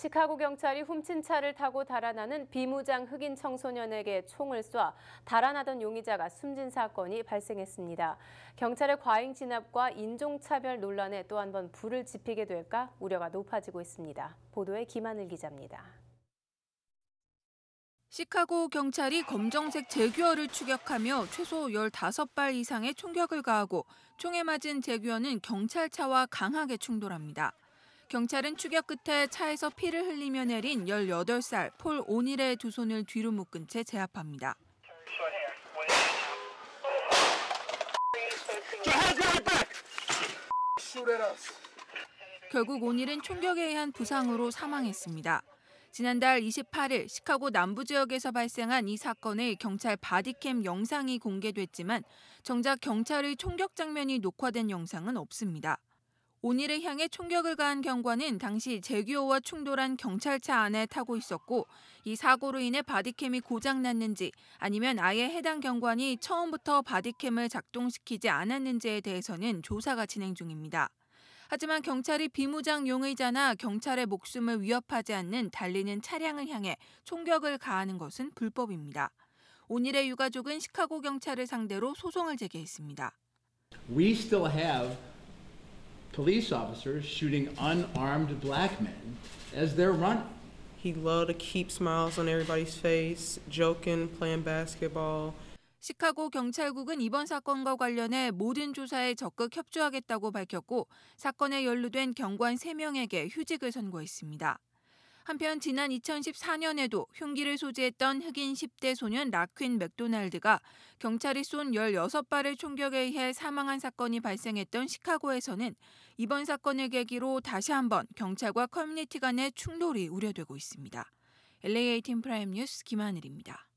시카고 경찰이 훔친 차를 타고 달아나는 비무장 흑인 청소년에게 총을 쏴 달아나던 용의자가 숨진 사건이 발생했습니다. 경찰의 과잉 진압과 인종차별 논란에 또 한 번 불을 지피게 될까 우려가 높아지고 있습니다. 보도에 김하늘 기자입니다. 시카고 경찰이 검정색 재규어를 추격하며 최소 15발 이상의 총격을 가하고 총에 맞은 재규어는 경찰차와 강하게 충돌합니다. 경찰은 추격 끝에 차에서 피를 흘리며 내린 18살 폴 오닐의 두 손을 뒤로 묶은 채 제압합니다. 결국 오닐은 총격에 의한 부상으로 사망했습니다. 지난달 28일 시카고 남부 지역에서 발생한 이 사건의 경찰 바디캠 영상이 공개됐지만 정작 경찰의 총격 장면이 녹화된 영상은 없습니다. 온일을 향해 총격을 가한 경관은 당시 제규어와 충돌한 경찰차 안에 타고 있었고 이 사고로 인해 바디캠이 고장났는지 아니면 아예 해당 경관이 처음부터 바디캠을 작동시키지 않았는지에 대해서는 조사가 진행 중입니다. 하지만 경찰이 비무장 용의자나 경찰의 목숨을 위협하지 않는 달리는 차량을 향해 총격을 가하는 것은 불법입니다. 온일의 유가족은 시카고 경찰을 상대로 소송을 제기했습니다. We still have police officers shooting unarmed black men as they're running. He loved to keep smiles on everybody's face, joking, playing basketball. 시카고 경찰국은 이번 사건과 관련해 모든 조사에 적극 협조하겠다고 밝혔고 사건에 연루된 경관 3명에게 휴직을 선고했습니다. 한편 지난 2014년에도 흉기를 소지했던 흑인 10대 소년 라퀸 맥도날드가 경찰이 쏜 16발의 총격에 의해 사망한 사건이 발생했던 시카고에서는 이번 사건을 계기로 다시 한번 경찰과 커뮤니티 간의 충돌이 우려되고 있습니다. l a 팀 프라임 뉴스 김하늘입니다.